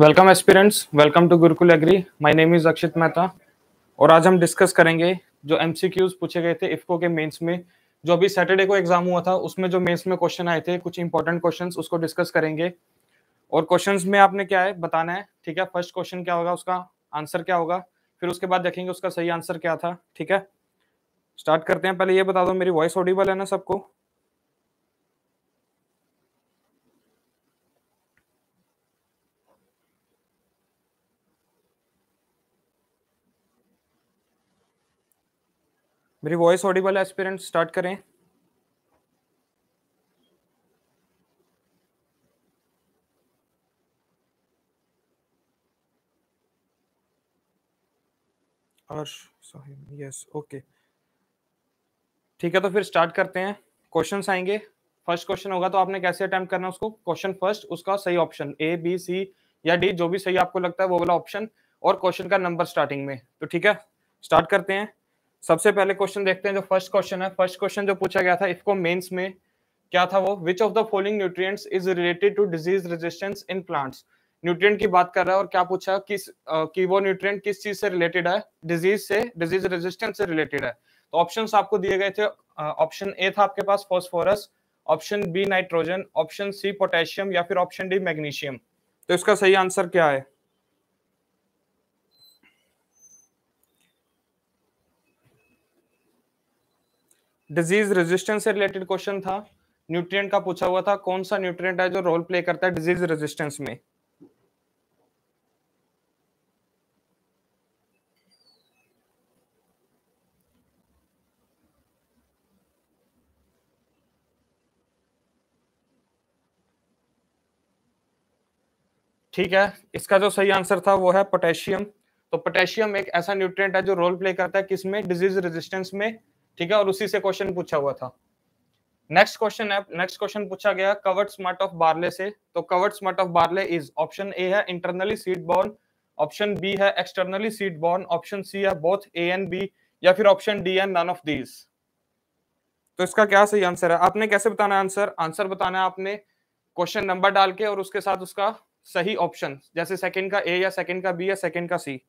Welcome aspirants welcome to Gurukul agri my name is Akshit Mehta और आज हम डिस्कस करेंगे जो क्यूज पूछे गए थे इफको के मेंस में जो अभी सैटरडे को एग्जाम हुआ था उसमें जो मेंस में क्वेश्चन आए थे कुछ इंपॉर्टेंट क्वेश्चन उसको डिस्कस करेंगे और क्वेश्चन में आपने क्या है बताना है ठीक है फर्स्ट क्वेश्चन क्या होगा उसका आंसर क्या होगा फिर उसके बाद देखेंगे उसका सही आंसर क्या था ठीक है स्टार्ट करते हैं पहले ये बता दो मेरी वॉइस ऑडिबल है ना सबको मेरी वॉइस ऑडिबल एस्पिरेंट स्टार्ट करें यस ओके ठीक है तो फिर स्टार्ट करते हैं क्वेश्चंस आएंगे फर्स्ट क्वेश्चन होगा तो आपने कैसे अटेम्प्ट करना है उसको क्वेश्चन फर्स्ट उसका सही ऑप्शन ए बी सी या डी जो भी सही आपको लगता है वो वाला ऑप्शन और क्वेश्चन का नंबर स्टार्टिंग में तो ठीक है स्टार्ट करते हैं सबसे पहले क्वेश्चन देखते हैं जो फर्स्ट क्वेश्चन है फर्स्ट क्वेश्चन जो पूछा गया था इसको मेंस में क्या था वो which of the following nutrients is related to disease resistance in plants nutrient की बात कर रहा है और क्या पूछा किस आ, कि वो न्यूट्रिएंट किस चीज से रिलेटेड है डिजीज से डिजीज रेजिस्टेंस से रिलेटेड है तो ऑप्शन आपको दिए गए थे ऑप्शन ए था आपके पास phosphorus option B nitrogen option C potassium या फिर ऑप्शन डी मैग्नीशियम तो इसका सही आंसर क्या है डिजीज रेजिस्टेंस से रिलेटेड क्वेश्चन था न्यूट्रिएंट का पूछा हुआ था कौन सा न्यूट्रिएंट है जो रोल प्ले करता है डिजीज रेजिस्टेंस में ठीक है इसका जो सही आंसर था वो है पोटेशियम तो पोटेशियम एक ऐसा न्यूट्रिएंट है जो रोल प्ले करता है किसमें डिजीज रेजिस्टेंस में ठीक है और उसी से क्वेश्चन पूछा हुआ था नेक्स्ट क्वेश्चन है नेक्स्ट क्वेश्चन पूछा गया कवर्ड स्मार्ट ऑफ बार्ले से तो covered smut of barley is option A है internally seed borne option B है externally seed borne option C है बोथ ए एंड बी या फिर option D and none of these तो इसका क्या सही आंसर है आपने कैसे बताना आंसर आंसर बताना है आपने क्वेश्चन नंबर डाल के और उसके साथ उसका सही ऑप्शन जैसे सेकंड का ए या सेकंड का बी या सेकंड का सी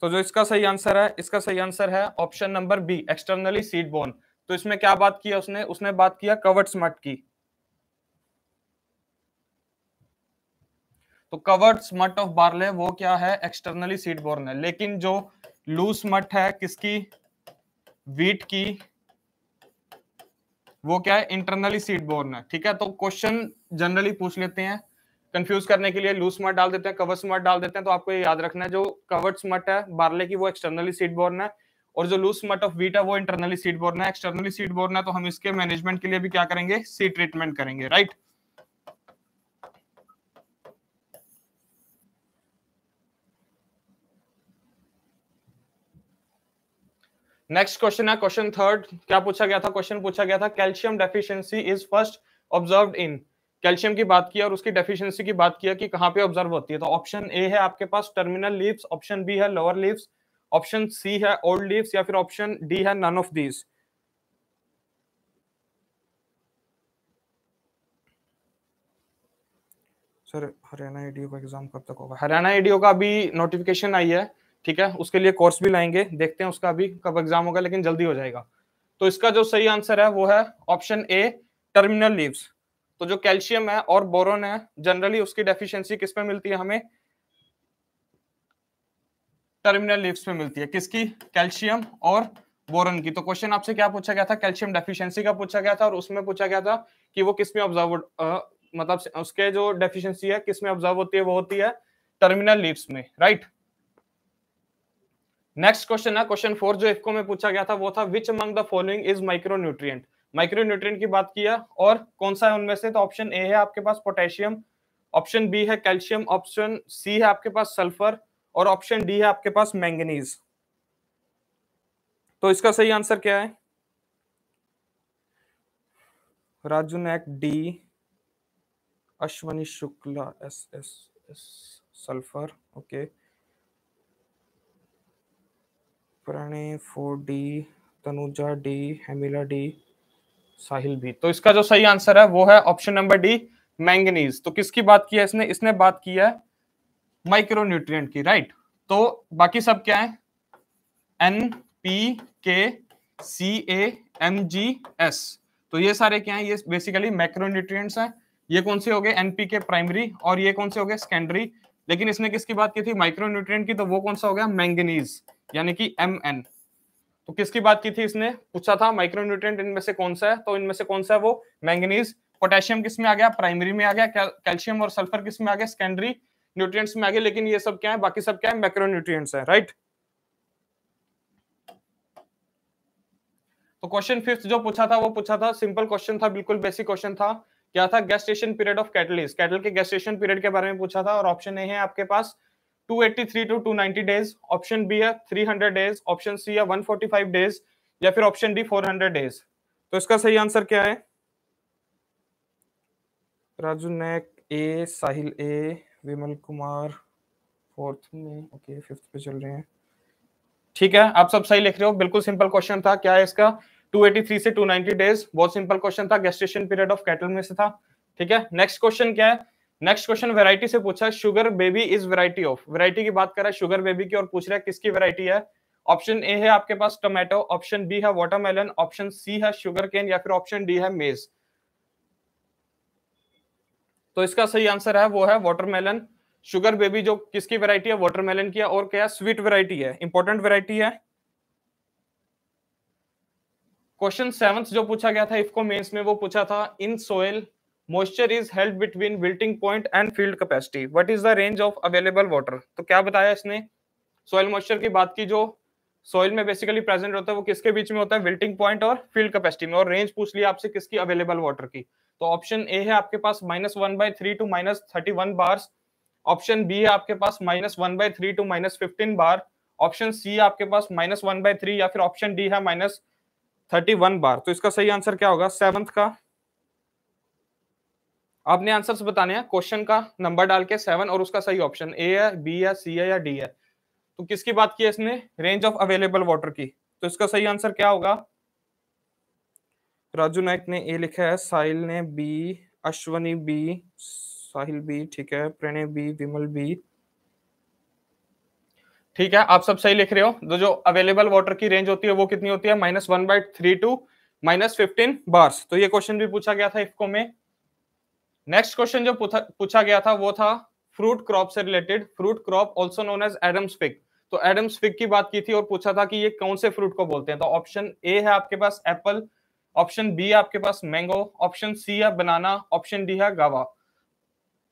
तो जो इसका सही आंसर है इसका सही आंसर है option number B externally seed borne तो इसमें क्या बात किया उसने उसने बात किया कवर्ड स्मट की तो कवर्ड स्मट ऑफ बार्ले वो क्या है एक्सटर्नली सीड बोर्न है लेकिन जो लूज मट है किसकी वीट की वो क्या है इंटरनली सीड बोर्न है ठीक है तो क्वेश्चन जनरली पूछ लेते हैं कंफ्यूज करने के लिए लूज स्मट डाल देते हैं कवर स्मट डाल देते हैं तो आपको ये याद रखना है जो कवर्ड स्मट है बार्ले की वो एक्सटर्नली सीट बोर्न है और जो लूज स्मट ऑफ वीट है वो इंटरनली सीट बोर्न है एक्सटर्नली सीट बोर्न है तो हम इसके मैनेजमेंट के लिए भी क्या करेंगे सी ट्रीटमेंट करेंगे राइट नेक्स्ट क्वेश्चन है क्वेश्चन थर्ड क्या पूछा गया था क्वेश्चन पूछा गया था calcium deficiency is first observed in calcium की बात की और उसकी डेफिशिएंसी की बात किया कि कहाँ पे ऑब्जर्व होती है तो ऑप्शन ए है आपके पास टर्मिनल लीव्स ऑप्शन बी है लोअर लीव्स ऑप्शन सी है ओल्ड लीव्स या फिर ऑप्शन डी है none of these sir Haryana ADO का एग्जाम कब तक होगा हरियाणा एडीओ e का अभी नोटिफिकेशन आई है ठीक है उसके लिए कोर्स भी लाएंगे देखते हैं उसका अभी कब एग्जाम होगा लेकिन जल्दी हो जाएगा तो इसका जो सही आंसर है वो है ऑप्शन ए टर्मिनल लीव्स तो जो कैल्शियम है और बोरोन है जनरली उसकी डेफिशिएंसी किस में मिलती है हमें टर्मिनल लीव्स में मिलती है किसकी कैल्शियम और बोरन की तो क्वेश्चन आपसे क्या पूछा गया था कैल्शियम डेफिशिएंसी का पूछा गया था और उसमें पूछा गया था कि वो किसमें ऑब्जर्व मतलब उसके जो डेफिशिएंसी है किसमें ऑब्जर्व होती है वो होती है टर्मिनल लीव्स में राइट नेक्स्ट क्वेश्चन है क्वेश्चन फोर जो इफको में पूछा गया था वो था which among the following is micronutrient micro nutrient की बात किया और कौन सा है उनमें से तो ऑप्शन ए है आपके पास पोटेशियम ऑप्शन बी है कैल्शियम ऑप्शन सी है आपके पास सल्फर और ऑप्शन डी है आपके पास मैंगनीज तो इसका सही आंसर क्या है Raju Naik D Ashwani Shukla S S S sulphur okay Pranay four D Tanuja D Hemila D Sahil भी तो इसका जो सही आंसर है वो है ऑप्शन नंबर डी मैंगनीज तो किसकी बात की है इसने इसने बात की है माइक्रोन्यूट्रिएंट की राइट तो बाकी सब क्या है एन पी के सी ए एम जी एस तो ये सारे क्या है ये बेसिकली मैक्रोन्यूट्रिएंट्स हैं ये कौन से हो गए एनपी के प्राइमरी और ये कौन से हो गए सेकेंडरी लेकिन इसने किसकी बात की थी माइक्रोन्यूट्रिएंट की तो वो कौन सा हो गया मैंगनीज यानी कि एम एन तो किसकी बात की थी इसने पूछा था माइक्रो इनमें से कौन सा है तो इनमें से कौन सा है वो मैंगनीज पोटेशियम किस में आ गया प्राइमरी में आ गया कैल्शियम और सल्फर किस में आ गया सेकेंडरी न्यूट्रिएंट्स में आ गया लेकिन ये सब क्या है बाकी सब क्या है मैक्रो न्यूट्रिएंट्स है राइट तो क्वेश्चन फिफ्थ जो पूछा था वो पूछा था सिंपल क्वेश्चन था बिल्कुल बेसिक क्वेश्चन था क्या था gestation period of catalyst cattle के गैस्ट्रेशन पीरियड के बारे में पूछा था और ऑप्शन ए है आपके पास 283 टू 290 डेज ऑप्शन बी है 300 डेज ऑप्शन सी है 145 डेज या फिर ऑप्शन डी 400 डेज तो इसका सही आंसर क्या है Raju Naik A Sahil A Vimal Kumar fourth में ओके फिफ्थ पे चल रहे हैं ठीक है आप सब सही लिख रहे हो बिल्कुल सिंपल क्वेश्चन था क्या है इसका 283 से 290 डेज बहुत सिंपल क्वेश्चन था गेस्टेशन पीरियड ऑफ कैटल में से था ठीक है नेक्स्ट क्वेश्चन क्या है नेक्स्ट क्वेश्चन वैरायटी से पूछा sugar baby is variety of variety की बात कर रहा है शुगर बेबी की और पूछ रहा है किसकी वैरायटी है ऑप्शन ए है आपके पास टोमेटो ऑप्शन बी है वाटरमेलन ऑप्शन सी है शुगर केन या फिर ऑप्शन डी है मेज तो इसका सही आंसर है वो है वाटरमेलन शुगर बेबी जो किसकी वैरायटी है वाटरमेलन की है और क्या है स्वीट वैरायटी है इंपॉर्टेंट वैरायटी है क्वेश्चन सेवंथ जो पूछा गया था इफको मेंस में वो पूछा था in soil moisture is held between wilting point and field capacity what is the range of available water तो क्या बताया इसने सॉइल मॉइस्चर की बात की जो सॉइल में बेसिकली प्रेजेंट होता है वो किसके बीच में होता है विल्टिंग पॉइंट और फील्ड कैपेसिटी में और रेंज पूछ लिया आपसे किसकी अवेलेबल वाटर की तो ऑप्शन ए है आपके पास minus one by three to minus thirty one bar option B है आपके पास minus one by three to minus fifteen bar option C है आपके पास माइनस वन बाई थ्री या फिर ऑप्शन डी है माइनस थर्टी वन बार तो इसका सही आंसर क्या होगा सेवंथ का आपने आंसर्स बताने हैं क्वेश्चन का नंबर डाल के सेवन और उसका सही ऑप्शन ए है बी है सी है या डी है तो किसकी बात की है इसने रेंज ऑफ अवेलेबल वाटर की तो इसका सही आंसर क्या होगा राजू नायक ने ए लिखा है साहिल ने B Ashwani B Sahil B ठीक है प्रणय बी विमल बी ठीक है आप सब सही लिख रहे हो तो जो अवेलेबल वाटर की रेंज होती है वो कितनी होती है minus one by three to minus fifteen bars तो ये क्वेश्चन भी पूछा गया था इफको में नेक्स्ट क्वेश्चन जो पूछा गया था वो था फ्रूट क्रॉप से related fruit crop also known as Adam's fig तो एडम्स फिग की बात की थी और पूछा था कि ये कौन से फ्रूट को बोलते हैं तो ऑप्शन ए है आपके पास एप्पल ऑप्शन बी आपके पास मैंगो ऑप्शन सी है बनाना ऑप्शन डी है गावा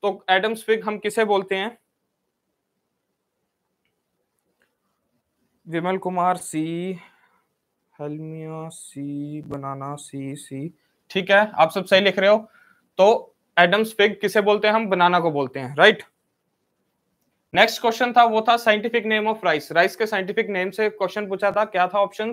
तो एडम्स फिग हम किसे बोलते हैं विमल कुमार सी हलमिया सी बनाना सी सी ठीक है आप सब सही लिख रहे हो तो एडम्स फिग किसे बोलते हैं हम बनाना को बोलते हैं राइट नेक्स्ट क्वेश्चन था वो था scientific name of rice rice के साइंटिफिक नेम से क्वेश्चन पूछा था क्या था ऑप्शन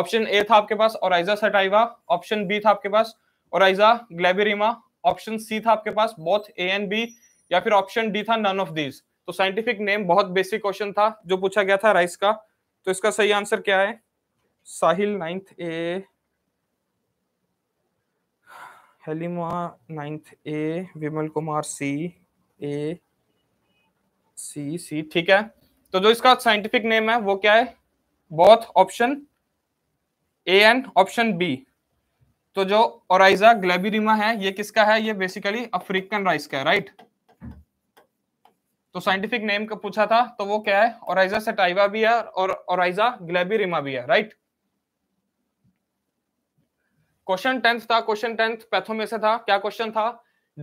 ऑप्शन ए था आपके पास ओराइजा सटाइवा ऑप्शन बी था आपके पास ओराइजा ग्लेबेरिमा ऑप्शन सी था आपके पास बोथ ए एंड बी या फिर ऑप्शन डी था नन ऑफ दीज तो साइंटिफिक नेम बहुत बेसिक क्वेश्चन था जो पूछा गया था राइस का तो इसका सही आंसर क्या है Sahil ninth A Halima ninth A Vimal Kumar C A C C ठीक है तो जो इसका साइंटिफिक नेम है वो क्या है both option A and option B तो जो ओराइजा ग्लेबिरिमा है ये किसका है ये बेसिकली अफ्रीकन राइस का है राइट तो साइंटिफिक नेम का पूछा था तो वो क्या है ओराइजा सेटाइवा भी है और ओराइजा ग्लेबिरिमा भी है राइट क्वेश्चन टेंथ था क्वेश्चन टेंथ पैथो में से था क्या क्वेश्चन था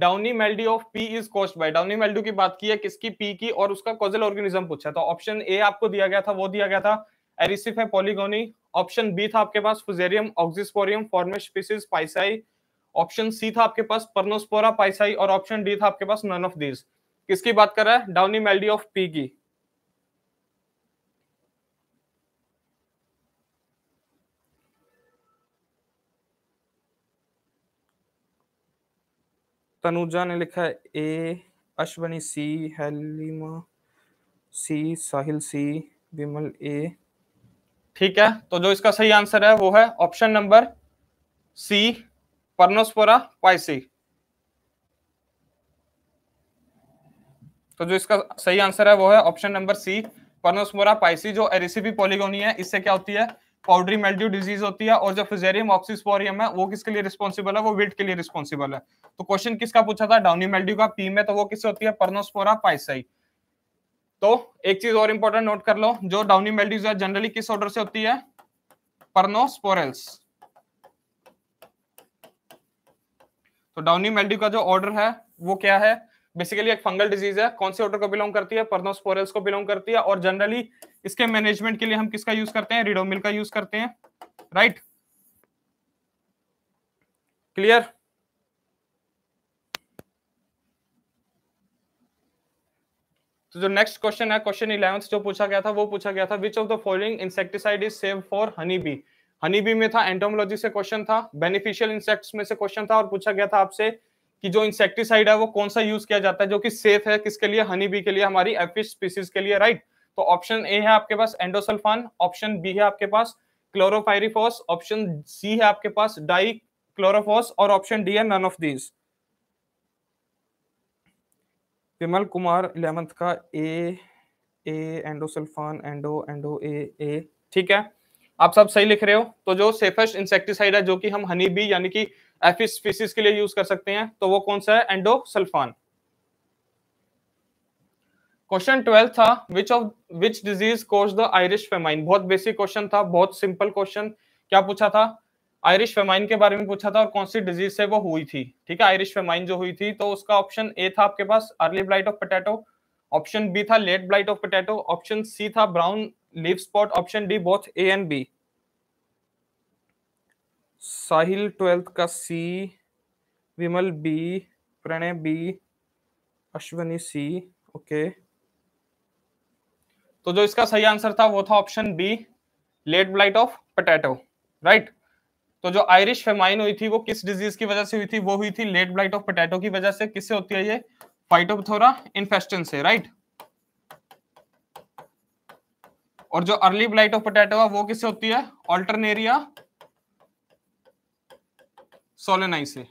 downy mildew of pea is caused by downy mildew की बात की है किसकी पी की और उसका कॉजल ऑर्गेनिज्म पूछा था ऑप्शन ए आपको दिया गया था वो दिया गया था एरिसिफ है पॉलीगोनी ऑप्शन बी था आपके पास फुजेरियम ऑक्सिस्पोरियम फॉर्मेश स्पीसीज पाइसाई ऑप्शन सी था आपके पास पर्नोस्पोरा पाइसाई और ऑप्शन डी था आपके पास नन ऑफ दीज किसकी बात कर रहा है डाउनी मेल्डी ऑफ पी की तनुजा ने लिखा है ए अश्वनी सी हलीमा सी साहिल सी विमल ए ठीक है तो जो इसका सही आंसर है वो है option number C Peronospora pisi तो जो इसका सही आंसर है वो है option number C Peronospora pisi जो एरिसिपी पॉलीगोनी है इससे क्या होती है पाउडरी मेल्ड्यू डिजीज होती है और जो फिजेरियम ऑक्सीस्पोरियम है वो किसके लिए रिस्पॉन्सिबल है वो वेट के लिए रिस्पॉन्सिबल है तो क्वेश्चन किसका पूछा था डाउनी मेल्ड्यू का पी में तो वो किससे होती है पर्नोस्पोरा पाइसाई तो एक चीज और इंपॉर्टेंट नोट कर लो जो डाउनी मेल्ड्यूज है जनरली किस ऑर्डर से होती है पर्नोस्पोरल्स तो डाउनी मेल्ड्यू का जो ऑर्डर है वो क्या है बेसिकली एक फंगल डिजीज है कौन से ऑर्डर को बिलोंग करती है पर्नोस्पोरल्स को बिलोंग करती है और जनरली इसके मैनेजमेंट के लिए हम किसका यूज करते हैं रिडोमिल का यूज करते हैं राइट क्लियर तो जो नेक्स्ट क्वेश्चन है क्वेश्चन इलेवंथ जो पूछा गया था वो पूछा गया था which of the following insecticide is safe for honey bee honey bee में था एंटोमोलॉजी से क्वेश्चन था बेनिफिशियल इंसेक्ट्स में से क्वेश्चन था और पूछा गया था आपसे कि जो इंसेक्टिसाइड है वो कौन सा यूज किया जाता है जो कि सेफ है किसके लिए हनी बी के लिए हमारी एफिश स्पीसीज के लिए राइट तो ऑप्शन ए है आपके पास एंडोसल्फान ऑप्शन बी है आपके पास क्लोरोफायरिफॉस ऑप्शन सी है आपके पास डाई क्लोरोफॉस और ऑप्शन डी है none of these Vimal Kumar eleventh का A A endosulfan endo endo A A ठीक है आप सब सही लिख रहे हो तो जो सेफेस्ट इंसेक्टिसाइड है जो कि हम हनी बी यानी कि एफिस के लिए यूज कर सकते हैं तो वो कौन सा है एंडोसल्फान क्वेश्चन ट्वेल्थ था विच ऑफ विच डिजीज कोर्स द आयरिश फेमाइन बहुत बेसिक क्वेश्चन था बहुत सिंपल क्वेश्चन क्या पूछा था आयरिश फेमाइन के बारे में पूछा था और कौन सी डिजीज से वो हुई थी ठीक है आयरिश फेमाइन जो हुई थी तो उसका ऑप्शन ए था आपके पास early blight of potato option B था late blight of potato option C था brown leaf spot option D both A and B Sahil twelfth का C Vimal B Pranay B Ashwani C okay तो जो इसका सही आंसर था वो था option B late blight of potato right तो जो आयरिश फेमाइन हुई थी वो किस डिजीज की वजह से हुई थी वो हुई थी लेट ब्लाइट ऑफ पटेटो की वजह से किससे होती है ये फाइटोपथोरा इन्फेस्टन से राइट और जो अर्ली ब्लाइट ऑफ पोटैटो है वो किससे होती है ऑल्टरनेरिया सोलेनाई से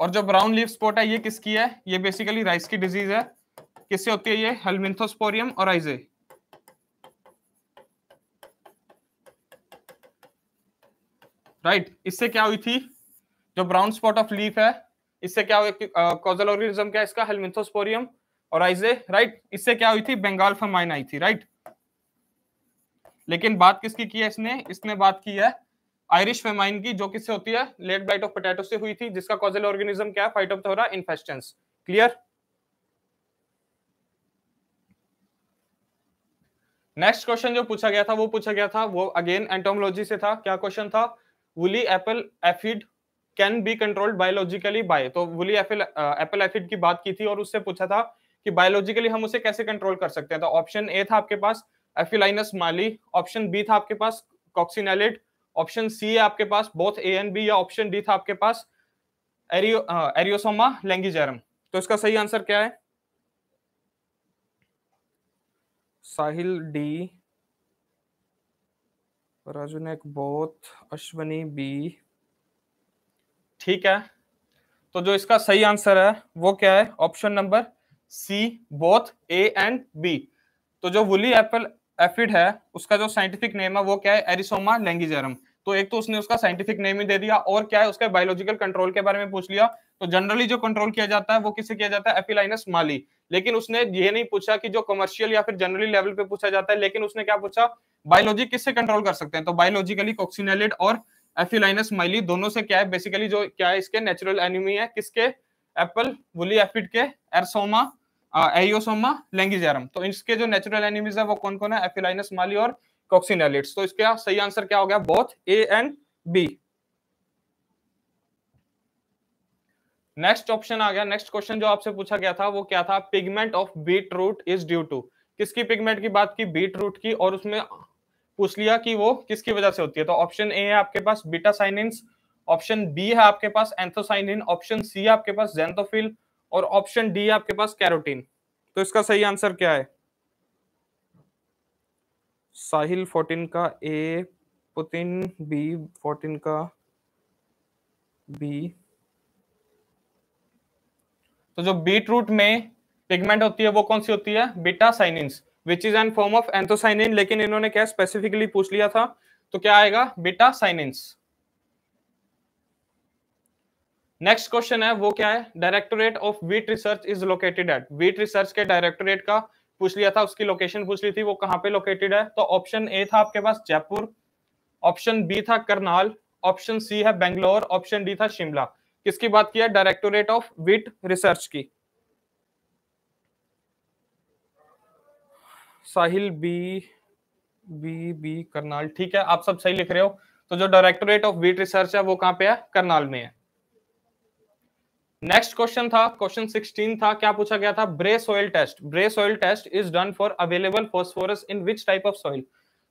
और जो ब्राउन लीव स्पॉट है ये किसकी है ये बेसिकली राइस की डिजीज है किससे होती है ये हेलमिंथोस्पोरियम और आइजे राइट right. इससे क्या हुई थी जो ब्राउन स्पॉट ऑफ लीफ है इससे क्या हुई कॉजल ऑर्गेनिज्म क्या इसका हेलमिंथोस्पोरियम और आइजे राइट right? इससे क्या हुई थी बंगाल फमाइन आई थी राइट right? लेकिन बात किसकी की है इसने इसने बात की है आयरिश फेमाइन की जो किससे होती है लेट ब्लाइट ऑफ पोटैटो से हुई थी जिसका कॉजल ऑर्गेनिज्म क्या है Phytophthora infestans clear next question जो पूछा गया था वो पूछा गया था वो अगेन एंटोमोलॉजी से था क्या क्वेश्चन था woolly apple aphid can be controlled biologically by तो वुली एप्पल एप्पल एफिड की बात की थी और उससे पूछा था कि बायोलॉजिकली हम उसे कैसे कंट्रोल कर सकते हैं तो ऑप्शन ए था आपके पास एफिलाइनस माली ऑप्शन बी था आपके पास कॉक्सिनेलेट ऑप्शन सी है आपके पास बोथ ए एंड बी या ऑप्शन डी था आपके पास एरियो एरियोसोमा लेंगिजेरम तो इसका सही आंसर क्या है Sahil D Raju Naik both Ashwani B ठीक है तो जो इसका सही आंसर है वो क्या है option number C both A and B तो जो वुली एप्पल एफिड है उसका जो साइंटिफिक नेम है वो क्या है एरिसोमा लैंगिजरम तो एक तो उसने उसका साइंटिफिक नेम ही दे दिया और क्या है उसके बायोलॉजिकल कंट्रोल के बारे में पूछ लिया तो जनरली जो कंट्रोल किया जाता है वो किसे किया जाता है एफिलाइनस माली लेकिन उसने ये नहीं पूछा कि जो कमर्शियल या फिर जनरली लेवल पे पूछा जाता है लेकिन उसने क्या पूछा बायोलॉजी किससे कंट्रोल कर सकते हैं तो बायोलॉजिकली कॉक्सिनेलिड और एफिलाइनस माइली दोनों से क्या है बेसिकली जो क्या है इसके नेचुरल एनिमी है किसके एप्पल वुली एफिड के एरसोमा एयोसोमा लेंगिजेरम तो इसके जो नेचुरल एनिमीज है वो कौन कौन है एफिलाइनस माली और कॉक्सिनेलिट्स तो इसका सही आंसर क्या हो गया both A and B next option आ गया नेक्स्ट क्वेश्चन जो आपसे पूछा गया था वो क्या था pigment of beet root is due to किसकी पिगमेंट की बात की बीट रूट की और उसमें पूछ लिया कि वो किसकी वजह से होती है तो ऑप्शन ए है आपके पास बीटा साइनिन ऑप्शन बी है आपके पास एंथोसाइनिन ऑप्शन सी है आपके पास जेंथोफिल और ऑप्शन डी आपके पास कैरोटीन तो इसका सही आंसर क्या है साहिल फोर्टीन का ए पुतिन बी फोर्टीन का बी तो जो बीट रूट में पिगमेंट होती है वो कौन सी होती है betacyanins which is an form of anthocyanin लेकिन इन्होंने क्या स्पेसिफिकली पूछ लिया था तो क्या आएगा बीटा साइनिन्स नेक्स्ट क्वेश्चन है वो क्या है directorate of wheat research is located at wheat research के डायरेक्टोरेट का पूछ लिया था उसकी लोकेशन पूछ ली थी वो कहां पे लोकेटेड है तो ऑप्शन ए था आपके पास जयपुर ऑप्शन बी था करनाल ऑप्शन सी है बेंगलोर ऑप्शन डी था शिमला किसकी बात किया डायरेक्टोरेट ऑफ वीट रिसर्च की Sahil B B B Karnal ठीक है आप सब सही लिख रहे हो तो जो डायरेक्टोरेट ऑफ वीट रिसर्च है वो कहाँ पे है करनाल में है नेक्स्ट क्वेश्चन था क्वेश्चन 16 था क्या पूछा गया था Bray soil test Bray soil test is done for available phosphorus in which type of soil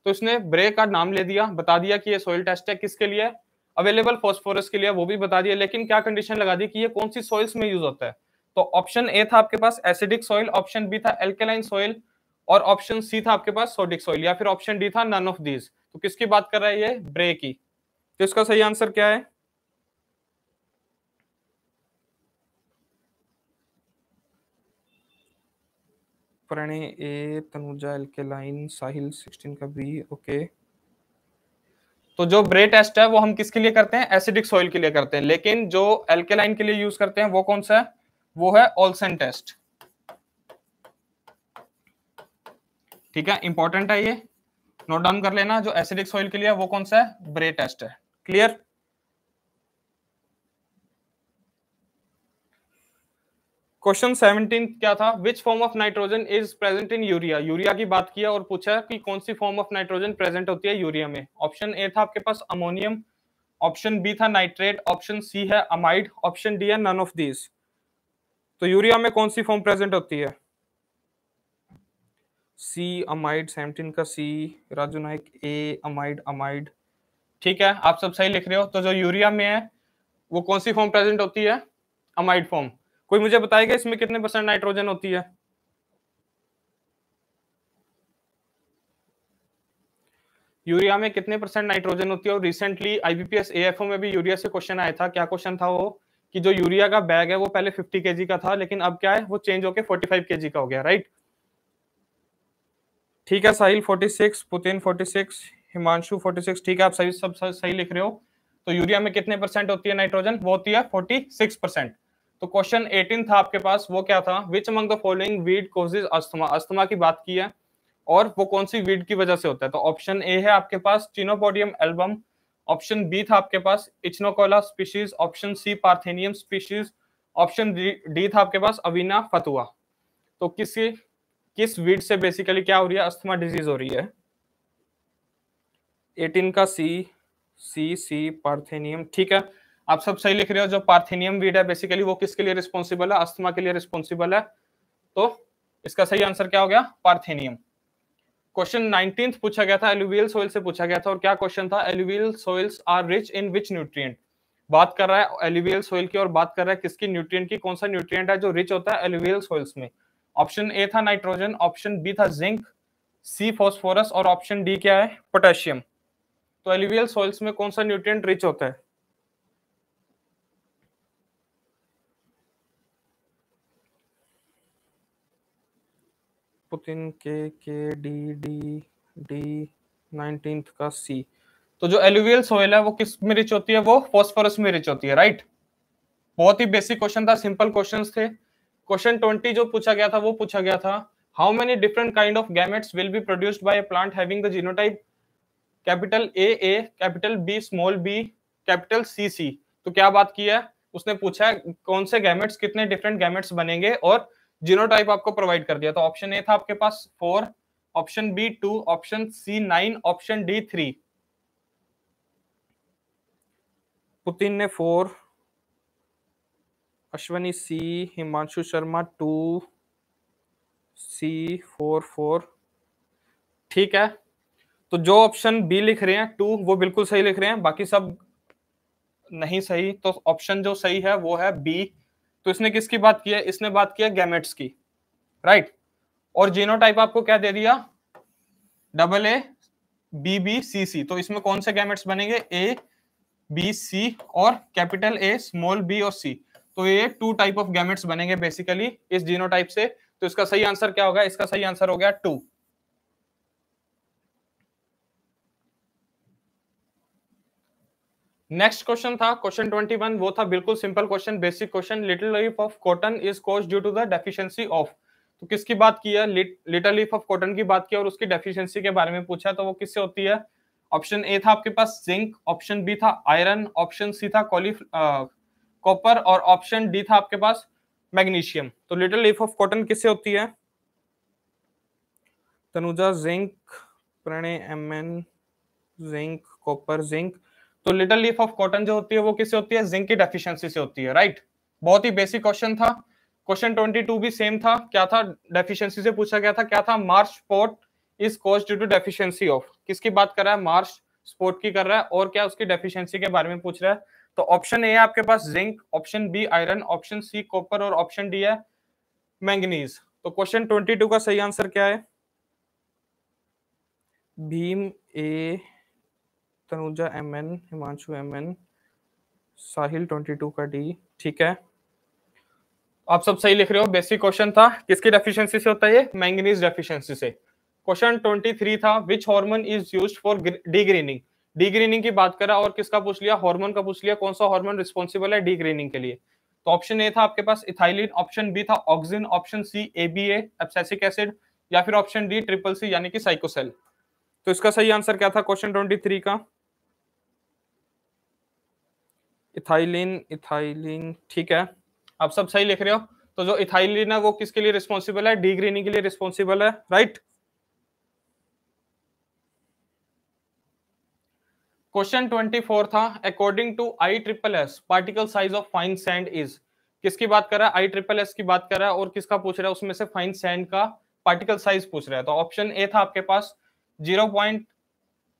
तो इसने ब्रे का नाम ले दिया बता दिया कि ये सॉइल टेस्ट है किसके लिए अवेलेबल फॉस्फोरस के लिए वो भी बता दिया लेकिन क्या कंडीशन लगा दी कि ये कौन सी सॉइल्स में यूज होता है तो ऑप्शन ए था आपके पास एसिडिक सॉइल ऑप्शन बी था एल्केलाइन सॉइल और ऑप्शन सी था आपके पास सोडिक सॉइल या फिर ऑप्शन डी था नन ऑफ दीज तो किसकी बात कर रहा है ये ब्रे की तो इसका सही आंसर क्या है Pranay A Tanuja alkaline Sahil sixteen का बी ओके तो जो ब्रे टेस्ट है वो हम किसके लिए करते हैं एसिडिक सॉइल के लिए करते हैं लेकिन जो एल्केलाइन के लिए यूज करते हैं वो कौन सा है वो है ऑल्सन टेस्ट ठीक है इंपॉर्टेंट है ये नोट डाउन कर लेना जो एसिडिक सॉइल के लिए है वो कौन सा है ब्रे टेस्ट है क्लियर क्वेश्चन सेवनटीन क्या था which form of nitrogen is present in urea urea की बात किया और पूछा कि कौन सी फॉर्म ऑफ नाइट्रोजन प्रेजेंट होती है यूरिया में ऑप्शन ए था आपके पास अमोनियम ऑप्शन बी था नाइट्रेट ऑप्शन सी है अमाइड ऑप्शन डी है नन ऑफ दीज तो यूरिया में कौन सी फॉर्म प्रेजेंट होती है सी अमाइड सेवनटीन का C Raju Naik A amide amide ठीक है आप सब सही लिख रहे हो तो जो यूरिया में है वो कौन सी फॉर्म प्रेजेंट होती है अमाइड फॉर्म कोई मुझे बताएगा इसमें कितने परसेंट नाइट्रोजन होती है यूरिया में कितने परसेंट नाइट्रोजन होती है और रिसेंटली आईबीपीएस एएफओ में भी यूरिया से क्वेश्चन आया था क्या क्वेश्चन था वो कि जो यूरिया का बैग है वो पहले 50 केजी का था लेकिन अब क्या है वो चेंज होके 45 केजी का हो गया राइट ठीक है साहिल 46 पुतिन 46 हिमांशु 46 ठीक है आप सही सब सही लिख रहे हो तो यूरिया में कितने परसेंट होती है नाइट्रोजन वो होती है 46 परसेंट तो क्वेश्चन एटीन था आपके पास वो क्या था which among the following weed causes asthma asthma की बात की है और वो कौन सी वीड की वजह से होता है तो ऑप्शन ए है आपके पास चिनोपोडियम एल्बम ऑप्शन बी था आपके पास echinochloa species option C parthenium species option D था आपके पास अवीना फतुआ तो किसी किस वीड से बेसिकली क्या हो रही है अस्थमा डिजीज हो रही है 18 का सी सी सी पार्थेनियम ठीक है आप सब सही लिख रहे हो जो पार्थिनियम वीड है बेसिकली वो किसके लिए रिस्पॉन्सिबल है अस्थमा के लिए रिस्पॉन्सिबल है तो इसका सही आंसर क्या हो गया पार्थिनियम क्वेश्चन नाइनटीन पूछा गया था एल्यूवियल सोइल से पूछा गया था और क्या क्वेश्चन था alluvial soils are rich in which nutrient बात कर रहा है एल्यूवियल सोइल की और बात कर रहा है किसकी न्यूट्रिय की कौन सा न्यूट्रिय है जो रिच होता है एल्यूवियल सोइल्स में ऑप्शन ए था नाइट्रोजन ऑप्शन बी था जिंक सी फॉस्फोरस और ऑप्शन डी क्या है पोटेशियम तो एल्यूवियल सोइल्स में कौन सा न्यूट्रिएंट रिच होता है पुतिन के के डी डी डी नाइनटीन का सी तो जो एलुवियल सोयल है वो किस में रिच होती है वो फॉस्फोरस में रिच होती है राइट बहुत ही बेसिक क्वेश्चन था सिंपल क्वेश्चंस थे क्वेश्चन ट्वेंटी जो पूछा गया था वो पूछा गया था how many different kind of gametes will be produced by a plant having the genotype capital A A capital B small B capital C C तो क्या बात की है उसने पूछा है कौन से गैमेट्स कितने डिफरेंट गैमेट्स बनेंगे और जीनोटाइप आपको प्रोवाइड कर दिया तो ऑप्शन ए था आपके पास four option B two option C nine option D three Putin ने four Ashwani C Himanshu Sharma two C four four ठीक है तो जो ऑप्शन बी लिख रहे हैं टू वो बिल्कुल सही लिख रहे हैं बाकी सब नहीं सही तो ऑप्शन जो सही है वो है बी तो इसने किसकी बात की है इसने बात किया गैमेट्स की राइट और और टाइप आपको क्या दे दिया double A B B C C तो इसमें कौन से गैमेट्स बनेंगे ए बी सी और कैपिटल ए स्मॉल बी और सी तो ये टू टाइप ऑफ गैमेट्स बनेंगे बेसिकली इस जीनोटाइप से तो इसका सही आंसर क्या होगा इसका सही आंसर हो गया टू नेक्स्ट क्वेश्चन था क्वेश्चन ट्वेंटी वन वो था बिल्कुल simple question basic question little leaf of cotton is caused due to the deficiency of तो किसकी बात की है लिटिल लीफ ऑफ कॉटन की बात की और उसकी डेफिशिएंसी के बारे में पूछा तो वो किससे होती है ऑप्शन ए था आपके पास जिंक ऑप्शन बी था आयरन ऑप्शन सी था कॉलिफ कॉपर और ऑप्शन डी था आपके पास मैग्नीशियम तो लिटिल लीफ ऑफ कॉटन किससे होती है Tanuja zinc Pranay M N zinc copper zinc तो लिटल लीफ ऑफ कॉटन जो होती है वो किससे होती है जिंक की डेफिशिएंसी से होती है राइट बहुत ही बेसिक क्वेश्चन था क्वेश्चन ट्वेंटी टू भी सेम था क्या था डेफिशिएंसी से पूछा गया था क्या था marsh spot is caused due to deficiency of किसकी बात कर रहा है मार्च स्पोर्ट की कर रहा है और क्या उसकी डेफिशिएंसी के बारे में पूछ रहा है तो ऑप्शन ए है आपके पास zinc option B iron option C copper और ऑप्शन डी है मैंगनीज तो क्वेश्चन टू का सही आंसर क्या है Bhim A Tanuja M N Himanshu M N Sahil twenty two का डी ठीक है आप सब सही लिख रहे हो बेसिक क्वेश्चन था किसकी डेफिशिएंसी से होता है ये मैंगनीज डेफिशिएंसी से क्वेश्चन ट्वेंटी थ्री था which hormone is used for degreening degreening की बात करा और किसका पूछ लिया हार्मोन का पूछ लिया कौन सा हार्मोन रिस्पॉन्सिबल है डीग्रीनिंग के लिए तो ऑप्शन ए था आपके पास इथाइलिन ऑप्शन बी था auxin option C A B abscisic acid या फिर ऑप्शन डी ट्रिपल सी यानी कि साइकोसेल तो इसका सही आंसर क्या था क्वेश्चन 23 का इथाइलिन इथाइलिन ठीक है आप सब सही लिख रहे हो तो जो इथाइलिन है वो किसके लिए रिस्पॉन्सिबल है डी ग्रीनिंग के लिए रिस्पॉन्सिबल है राइट क्वेश्चन ट्वेंटी फोर था according to I triple S particle size of fine sand is किसकी बात कर रहा है आई ट्रिपल एस की बात कर रहा है और किसका पूछ रहा है उसमें से फाइन सैंड का पार्टिकल साइज पूछ रहा है तो ऑप्शन ए था आपके पास zero point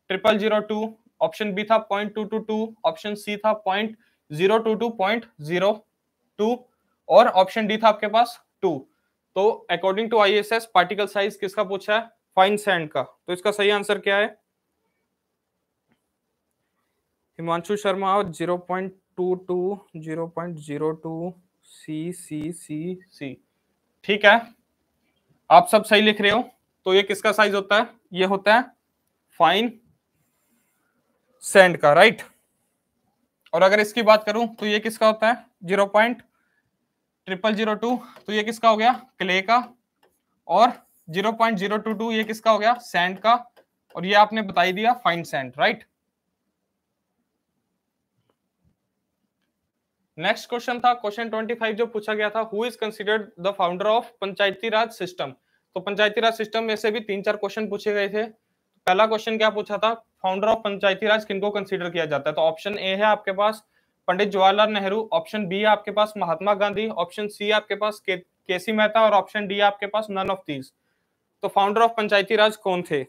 triple zero two option B था point two two two option C था point zero two two point zero two और ऑप्शन डी था आपके पास टू तो according to ISS particle size किसका पूछा है फाइन सैंड का तो इसका सही आंसर क्या है Himanshu Sharma zero point two two zero point zero two C C C C ठीक है आप सब सही लिख रहे हो तो ये किसका साइज होता है ये होता है फाइन सेंड का राइट और अगर इसकी बात करूं तो ये किसका होता है zero point triple zero two तो ये किसका हो गया क्ले का और zero point zero two two ये किसका हो गया सेंड का और ये आपने बताई दिया fine sand right next question था क्वेश्चन ट्वेंटी फाइव जो पूछा गया था who is considered the founder of panchayati raj system तो पंचायती राज सिस्टम में से भी तीन चार क्वेश्चन पूछे गए थे पहला क्वेश्चन क्या पूछा था फाउंडर ऑफ पंचायती राज किनको कंसीडर किया जाता है तो ऑप्शन ए है आपके पास पंडित जवाहरलाल नेहरू ऑप्शन बी है आपके पास महात्मा गांधी ऑप्शन सी आपके पास के, केसी मेहता और ऑप्शन डी आपके पास नन ऑफ दीज तो फाउंडर ऑफ पंचायती राज कौन थे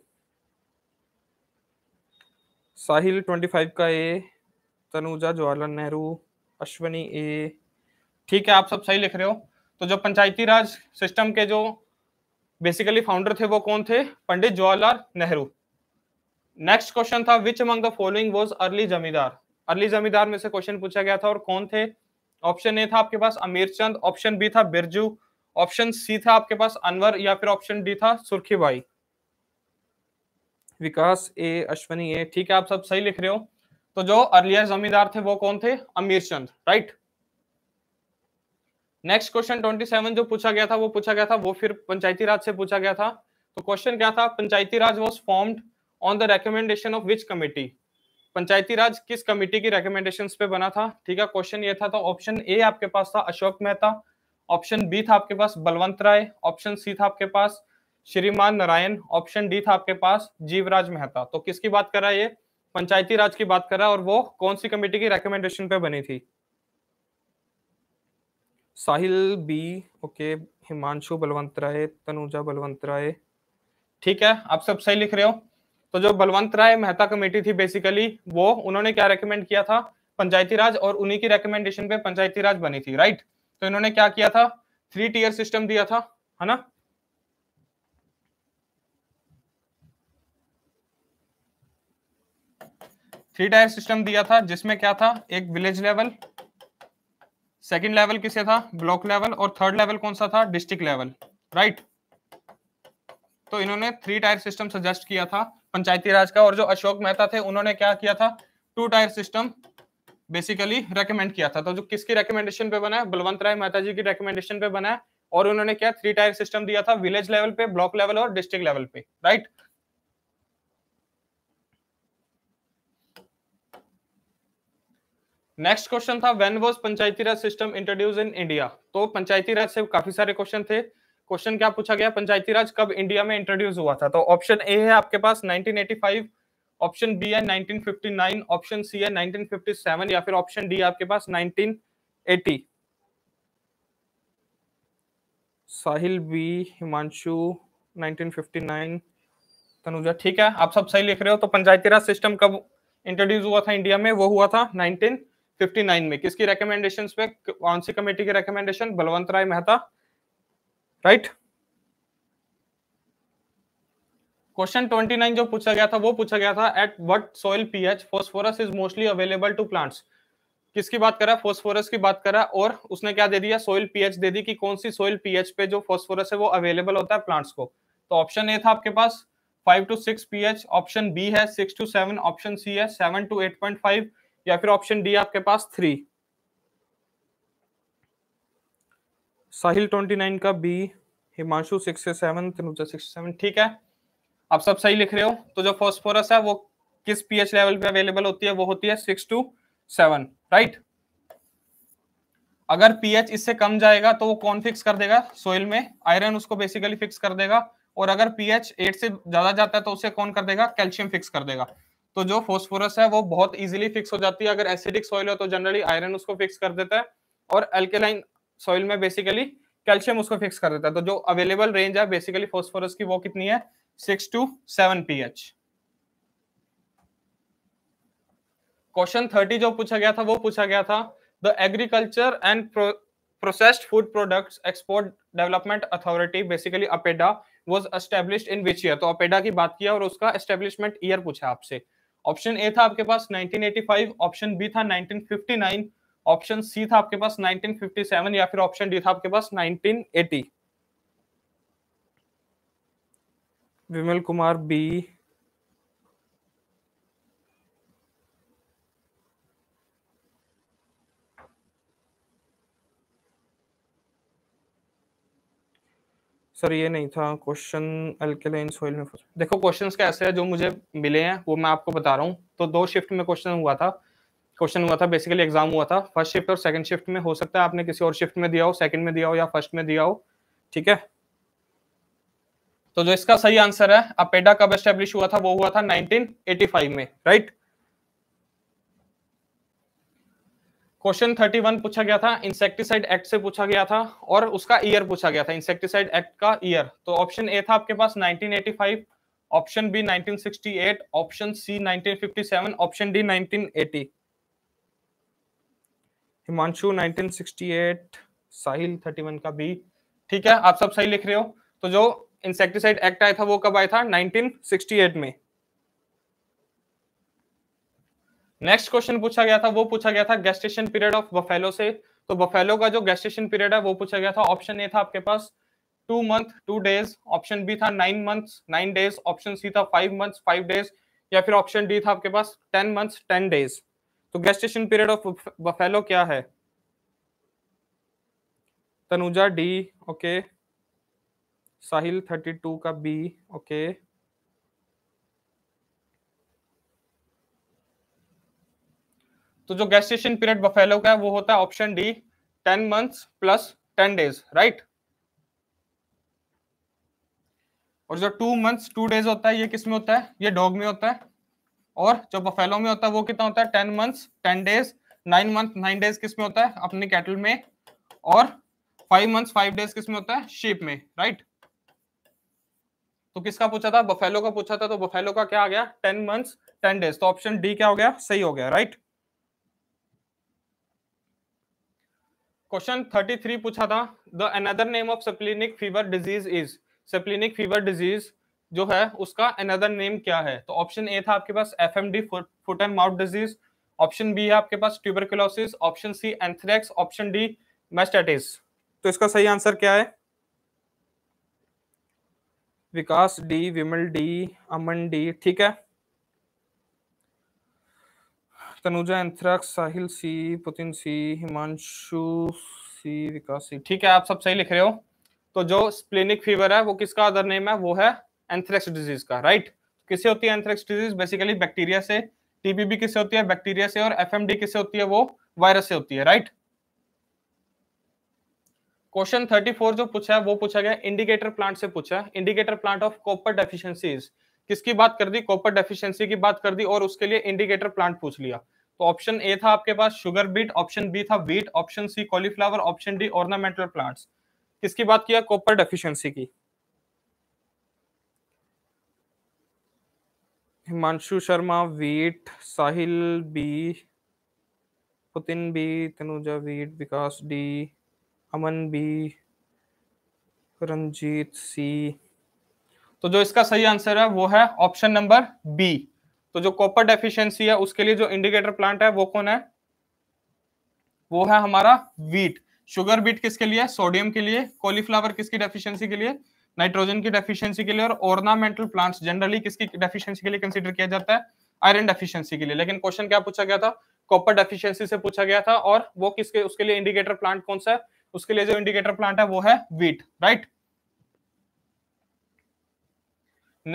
साहिल 25 का ए तनुजा जवाहरलाल नेहरू अश्वनी ए ठीक है आप सब सही लिख रहे हो तो जो पंचायती राज सिस्टम के जो बेसिकली फाउंडर थे वो कौन थे पंडित जवाहरलाल नेहरू नेक्स्ट क्वेश्चन था which among the following was early zamindar early zamindar में से क्वेश्चन पूछा गया था और कौन थे ऑप्शन ए था आपके पास अमीर चंद ऑप्शन बी था बिरजू ऑप्शन सी था आपके पास अनवर या फिर ऑप्शन डी था सुर्खी भाई विकास ए अश्वनी ए ठीक है आप सब सही लिख रहे हो तो जो अर्लियर जमींदार थे वो कौन थे Amir Chand right next question twenty seven जो पूछा गया था वो पूछा गया था वो फिर पंचायती राज से पूछा गया था तो क्वेश्चन क्या था panchayati raj was formed on the recommendation of which committee panchayati raj किस कमेटी की रेकमेंडेशन पे बना था ठीक है क्वेश्चन ये था तो ऑप्शन ए आपके पास था अशोक मेहता ऑप्शन बी था आपके पास बलवंत राय ऑप्शन सी था आपके पास श्रीमान नारायण ऑप्शन डी था आपके पास जीवराज मेहता तो किसकी बात कर रहा है ये पंचायती राज की बात कर रहा है और वो कौन सी कमेटी की रेकमेंडेशन पे बनी थी साहिल बी ओके हिमांशु बलवंत राय तनुजा बलवंत राय ठीक है आप सब सही लिख रहे हो तो जो बलवंत राय मेहता कमेटी थी बेसिकली वो उन्होंने क्या रेकमेंड किया था पंचायती राज और उन्हीं की रेकमेंडेशन पे पंचायती राज बनी थी राइट तो इन्होंने क्या किया था थ्री टीयर सिस्टम दिया था है ना थ्री टायर सिस्टम दिया था जिसमें क्या था एक विलेज लेवल सेकंड लेवल किसे था ब्लॉक लेवल और थर्ड लेवल कौन सा था डिस्ट्रिक्ट लेवल राइट तो इन्होंने थ्री टायर सिस्टम सजेस्ट किया था पंचायती राज का और जो अशोक मेहता थे उन्होंने क्या किया था two tier system basically recommend किया था तो जो किसकी रेकमेंडेशन पे बना है बलवंत राय मेहता जी की रेकमेंडेशन पे बना है और उन्होंने क्या थ्री टायर सिस्टम दिया था विलेज लेवल पे ब्लॉक लेवल और डिस्ट्रिक्ट लेवल पे राइट नेक्स्ट क्वेश्चन था when was panchayati raj system introduce in India तो पंचायती राज से काफी सारे क्वेश्चन थे क्वेश्चन क्या पूछा गया पंचायती राज कब इंडिया में इंट्रोड्यूस हुआ था तो ऑप्शन ए है आपके पास 1985 ऑप्शन बी है 1959 ऑप्शन सी है 1957 या फिर ऑप्शन डी आपके पास 1980 साहिल बी हिमांशु 1959 तनुजा ठीक है आप सब सही लिख रहे हो तो पंचायती राज सिस्टम कब इंट्रोड्यूस हुआ था इंडिया में वो हुआ था 1959 में किसकी रिकमेंडेशन पे कौन सी कमेटी की recommendation Balwant Rai Mehta right question 29 जो पूछा गया था वो पूछा गया था at what soil pH phosphorus is mostly available to plants किसकी बात करा फास्फोरस की बात करा और उसने क्या दे दिया सोइल पीएच दे दी कि कौन सी सोइल पीएच पे जो फास्फोरस है वो अवेलेबल होता है प्लांट्स को तो ऑप्शन ए था आपके पास five to six pH option B है six to seven option C है seven to eight point five या फिर ऑप्शन डी आपके पास थ्री साहिल ट्वेंटी नाइन का B Himanshu six seven Tanuja six seven ठीक है आप सब सही लिख रहे हो तो जो फॉस्फोरस है वो किस पीएच लेवल पे अवेलेबल होती है वो होती है सिक्स टू सेवन राइट अगर पीएच इससे कम जाएगा तो वो कौन फिक्स कर देगा सोइल में आयरन उसको बेसिकली फिक्स कर देगा और अगर पीएच एट से ज्यादा जाता है तो उसे कौन कर देगा कैल्शियम फिक्स कर देगा तो जो फॉस्फोरस है वो बहुत इजीली फिक्स हो जाती है अगर एसिडिक सॉइल हो तो जनरली आयरन उसको फिक्स कर देता है और एल्केलाइन सॉइल में बेसिकली कैल्शियम उसको फिक्स कर देता है तो जो अवेलेबल रेंज है बेसिकली फॉस्फोरस की वो कितनी है six to seven pH question thirty जो पूछा गया था वो पूछा गया था the agriculture and processed food products export development authority basically APEDA was establish in which year तो अपेडा की बात किया और उसका एस्टेब्लिशमेंट ईयर पूछा आपसे ऑप्शन ए था आपके पास 1985 ऑप्शन बी था 1959 ऑप्शन सी था आपके पास 1957 या फिर ऑप्शन डी था आपके पास 1980 विमल कुमार बी सर ये नहीं था क्वेश्चन अल्केलाइन सोइल में देखो क्वेश्चंस कैसे है जो मुझे मिले हैं वो मैं आपको बता रहा हूँ तो दो शिफ्ट में क्वेश्चन हुआ था क्वेश्चन हुआ था बेसिकली एग्जाम हुआ था फर्स्ट शिफ्ट और सेकंड शिफ्ट में हो सकता है आपने किसी और शिफ्ट में दिया हो सेकंड में दिया हो या फर्स्ट में दिया हो ठीक है तो जो इसका सही आंसर है अपेडा कब एस्टेब्लिश हुआ था वो हुआ था 1985 में राइट क्वेश्चन 31 पूछा गया था इंसेक्टिसाइड एक्ट से पूछा गया था और उसका ईयर पूछा गया था इंसेक्टिसाइड एक्ट का ईयर तो ऑप्शन ए था आपके पास 1985 option B 1968 option C 1957 option D 1980 Himanshu 1968 Sahil 31 का बी ठीक है आप सब सही लिख रहे हो तो जो इंसेक्टिसाइड एक्ट आया था वो कब आया था 1968 में नेक्स्ट क्वेश्चन पूछा गया था वो पूछा गया था गेस्टेशन पीरियड ऑफ बफेलो से तो बफेलो का जो गेस्टेशन पीरियड है वो पूछा गया था ऑप्शन ए था आपके पास two month two days option B था nine month nine days option C था फाइव मंथ फाइव डेज या फिर ऑप्शन डी था आपके पास टेन मंथ टेन डेज तो गेस्टेशन पीरियड ऑफ बफेलो क्या है Tanuja D okay Sahil thirty two का बी ओके तो जो गैस्टेशन पीरियड बफेलो का है वो होता है option D ten months plus ten days right और जो टू मंथ्स टू डेज होता है ये किस में होता है ये डॉग में होता है और जो बफेलो में होता है वो कितना होता है ten month ten days nine month nine days किस में होता है अपने कैटल में और फाइव मंथ फाइव डेज किस में होता है शीप में राइट तो किसका पूछा था बफेलो का पूछा था तो बफेलो का क्या आ गया टेन मंथ टेन डेज तो ऑप्शन डी क्या हो गया सही हो गया राइट क्वेश्चन थर्टी थ्री पूछा था the another name of splenic fever disease is splenic fever disease जो है उसका अनदर नेम क्या है तो ऑप्शन ए था आपके पास F M D foot and mouth disease option B है आपके पास tuberculosis option C anthrax option D mastitis तो इसका सही आंसर क्या है Vikas D Vimal D Aman D ठीक है Tanuja anthrax Sahil C Putin C Himanshu C Vikas C ठीक है आप सब सही लिख रहे हो तो जो स्प्लेनिक फीवर है वो किसका अदर नेम है वो है एंथ्रेक्स डिजीज का राइट तो किससे होती है एंथ्रेक्स डिजीज बेसिकली बैक्टीरिया से टीबीबी किससे होती है बैक्टीरिया से और एफएमडी किससे होती है वो वायरस से होती है राइट क्वेश्चन 34 जो पूछा है वो पूछा गया इंडिकेटर प्लांट से पूछा indicator plant of copper deficiencies किसकी बात कर दी कॉपर डेफिशिएंसी की बात कर दी और उसके लिए इंडिकेटर प्लांट पूछ लिया तो ऑप्शन ए था आपके पास शुगर बीट ऑप्शन बी था wheat option C cauliflower option D ornamental plants किसकी बात किया कॉपर डेफिशिएंसी की Himanshu Sharma wheat Sahil B Putin B Tanuja wheat Vikas D Aman B Ranjit C तो जो इसका सही आंसर है वो है ऑप्शन नंबर बी तो जो कॉपर डेफिशिएंसी है उसके लिए जो इंडिकेटर प्लांट है वो कौन है वो है हमारा वीट शुगर बीट किसके लिए सोडियम के लिए कॉलीफ्लावर किसकी डेफिशिएंसी के लिए नाइट्रोजन की डेफिशिएंसी के लिए और ऑर्नामेंटल प्लांट्स जनरली किसकी डेफिशिएंसी के लिए कंसीडर किया जाता है आयरन डेफिशिएंसी के लिए लेकिन क्वेश्चन क्या पूछा गया था कॉपर डेफिशिएंसी से पूछा गया था और वो किसके उसके लिए इंडिकेटर प्लांट कौन सा है उसके लिए जो इंडिकेटर प्लांट है वो है वीट राइट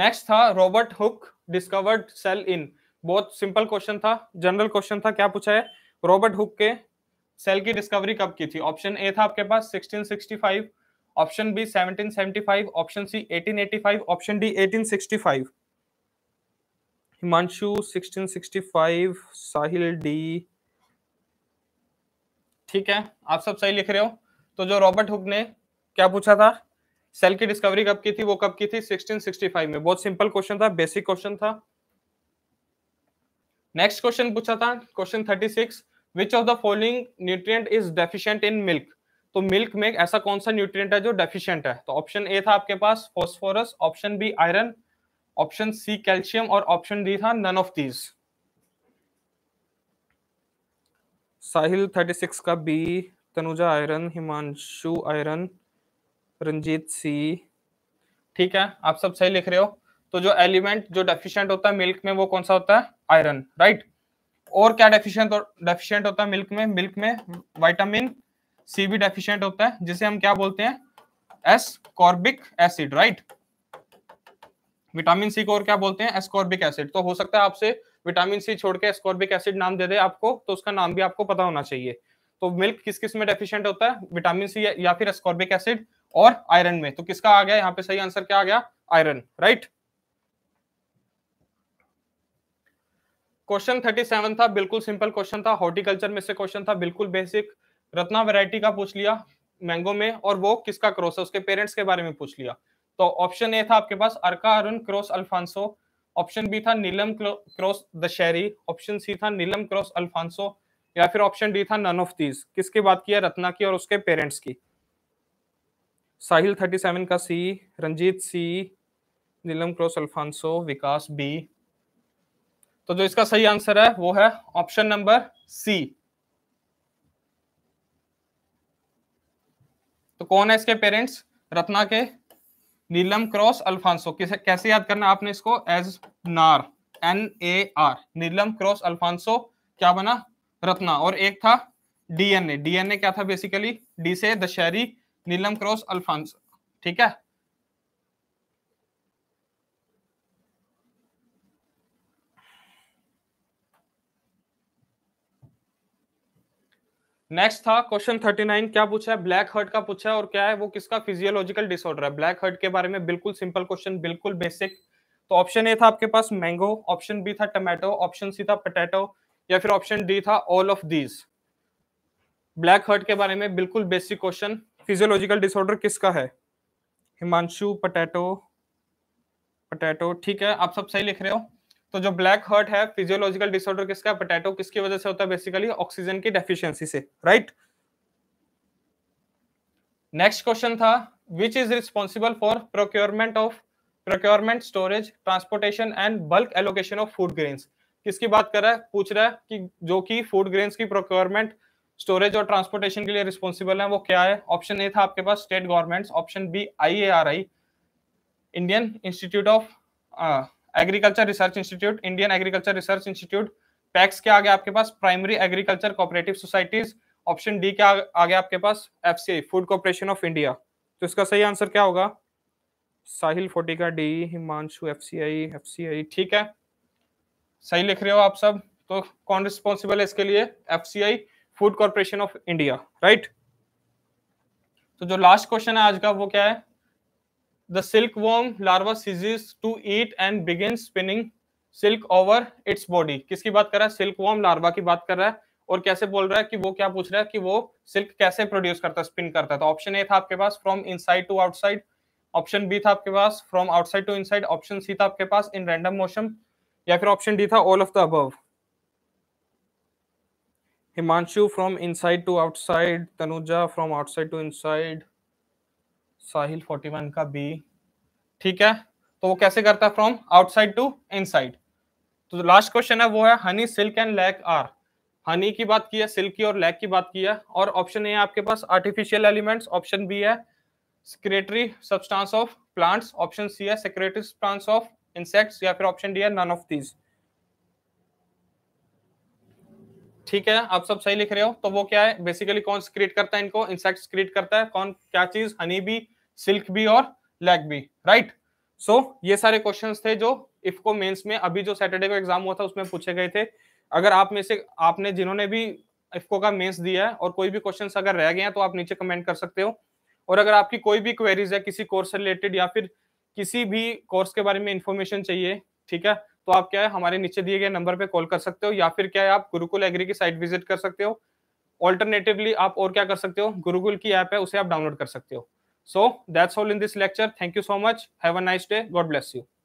नेक्स्ट था Robert Hooke discovered cell in बहुत सिंपल क्वेश्चन था जनरल क्वेश्चन था क्या पूछा है रॉबर्ट हुक के सेल की डिस्कवरी कब की थी ऑप्शन ए था आपके पास 1665 option B 1775 option C 1885 option D 1865 Himanshu 1665 Sahil D ठीक है आप सब सही लिख रहे हो तो जो रॉबर्ट हुक ने क्या पूछा था सेल की डिस्कवरी कब की थी वो कब की थी 1665 में बहुत सिंपल क्वेश्चन था बेसिक क्वेश्चन था नेक्स्ट क्वेश्चन पूछा था question 36 which of the following nutrient is deficient in milk तो मिल्क में ऐसा कौन सा न्यूट्रिएंट है जो डेफिशिएंट है तो ऑप्शन ए था आपके पास phosphorus option B iron option C calcium और ऑप्शन डी था none of these Sahil six का B Tanuja iron Himanshu iron Ranjeet C ठीक है आप सब सही लिख रहे हो तो जो एलिमेंट जो डेफिशिएंट होता है मिल्क में वो कौन सा होता है आयरन राइट और क्या डेफिशिएंट डेफिशिएंट होता है मिल्क में मिल्क में वाइटामिन सीबी डेफिशिएंट होता है जिसे हम क्या बोलते हैं ascorbic acid right vitamin C को और क्या बोलते हैं एस्कॉर्बिक एसिड तो हो सकता है आपसे विटामिन सी छोड़ के एस्कॉर्बिक एसिड नाम दे दे आपको तो उसका नाम भी आपको पता होना चाहिए तो मिल्क किस किस में डेफिशिएंट होता है विटामिन सी या फिर एस्कॉर्बिक एसिड और आयरन में तो किसका आ गया यहाँ पे सही आंसर क्या आ गया iron right question thirty seven था बिल्कुल सिंपल क्वेश्चन था हॉर्टिकल्चर में से क्वेश्चन था बिल्कुल बेसिक रत्ना वेराइटी का पूछ लिया मैंगो में और वो किसका क्रॉस है उसके पेरेंट्स के बारे में पूछ लिया तो ऑप्शन ए था आपके पास Arka Arun cross Alphonso option B था Neelam cross Dasheri option C था नीलम क्रॉस अल्फांसो या फिर ऑप्शन डी था नन ऑफ दीज किसकी बात किया रत्ना की और उसके पेरेंट्स की साहिल थर्टी सेवन का C Ranjeet C Neelam cross Alphonso Vikas B तो जो इसका सही आंसर है वो है ऑप्शन नंबर सी तो कौन है इसके पेरेंट्स रत्ना के नीलम क्रॉस अल्फांसो किसे कैसे याद करना आपने इसको एज नार N A R Neelam cross Alphonso क्या बना रत्ना और एक था डीएनए डीएनए क्या था बेसिकली डी से दशहरी नीलम क्रॉस अल्फांसो ठीक है नेक्स्ट था क्वेश्चन थर्टी नाइन क्या पूछा है ब्लैक हर्ट का पूछा है और क्या है वो किसका फिजियोलॉजिकल डिसऑर्डर है ब्लैक हर्ट के बारे में बिल्कुल सिंपल क्वेश्चन बिल्कुल बेसिक तो ऑप्शन ए था आपके पास मैंगो ऑप्शन बी था टमाटो ऑप्शन सी था पटेटो या फिर ऑप्शन डी था all of these black heart के बारे में बिल्कुल बेसिक क्वेश्चन फिजियोलॉजिकल डिसऑर्डर किसका है हिमांशु पटेटो पटेटो ठीक है आप सब सही लिख रहे हो तो जो ब्लैक हर्ट है फिजियोलॉजिकल डिसऑर्डर किसका पोटैटो किसकी वजह से होता है बेसिकली ऑक्सीजन की डेफिशिएंसी से राइट नेक्स्ट क्वेश्चन था which is responsible for procurement of procurement storage transportation and bulk allocation of food grains किसकी बात कर रहा है पूछ रहा है कि जो कि फूड ग्रेन्स की प्रोक्योरमेंट स्टोरेज और ट्रांसपोर्टेशन के लिए रिस्पॉन्सिबल है वो क्या है ऑप्शन ए था आपके पास state government option B I A R I Indian Institute of Agriculture Research Institute Indian Agriculture Research Institute PACS क्या आ गया आपके पास primary agriculture cooperative societies option D क्या आ गया आपके पास FCI food corporation of India तो इसका सही आंसर क्या होगा साहिल फोटिका डी हिमांशु एफसीआई एफसीआई ठीक है सही लिख रहे हो आप सब तो कौन रिस्पॉन्सिबल है इसके लिए FCI food corporation of India right तो जो लास्ट क्वेश्चन है आज का वो क्या है the silkworm larva ceases to eat and begins spinning silk over its body किसकी बात कर रहा है सिल्कवॉर्म लार्वा की बात कर रहा है और कैसे बोल रहा है कि वो क्या पूछ रहा है कि वो सिल्क कैसे प्रोड्यूस करता है स्पिन करता है तो ऑप्शन ए था आपके पास from inside to outside option B था आपके पास from outside to inside option C था आपके पास इन रैंडम मोशन या फिर ऑप्शन डी था all of the above Himanshu from inside to outside Tanuja from outside to inside Sahil 41 का बी ठीक है तो वो कैसे करता है फ्रॉम आउटसाइड टू इनसाइड तो लास्ट क्वेश्चन है वो है honey silk and lac or honey की बात की है सिल्क की और लैक की बात की है और ऑप्शन ए आपके पास आर्टिफिशियल एलिमेंट्स ऑप्शन बी है secretory substance of plants option C है सेक्रेटरी सब्सटेंस ऑफ इंसेक्ट्स या फिर ऑप्शन डी है नन ऑफ दीज ठीक है आप सब सही लिख रहे हो तो वो क्या है बेसिकली कौन क्रिएट करता है इनको इंसेक्ट क्रिएट करता है कौन क्या चीज हनी भी सिल्क भी और लैग भी राइट सो so, ये सारे क्वेश्चन थे जो इफको मेंस में अभी जो सैटरडे को एग्जाम हुआ था उसमें पूछे गए थे अगर आप में से आपने जिन्होंने भी इफको का मेंस दिया है और कोई भी क्वेश्चन अगर रह गए हैं तो आप नीचे कमेंट कर सकते हो और अगर आपकी कोई भी क्वेरीज है किसी कोर्स से रिलेटेड या फिर किसी भी कोर्स के बारे में इंफॉर्मेशन चाहिए ठीक है तो आप क्या है हमारे नीचे दिए गए नंबर पे कॉल कर सकते हो या फिर क्या है आप गुरुकुल एग्री की साइट विजिट कर सकते हो ऑल्टरनेटिवली आप और क्या कर सकते हो गुरुकुल की ऐप है उसे आप डाउनलोड कर सकते हो So that's all in this lecture. Thank you so much. Have a nice day. God bless you.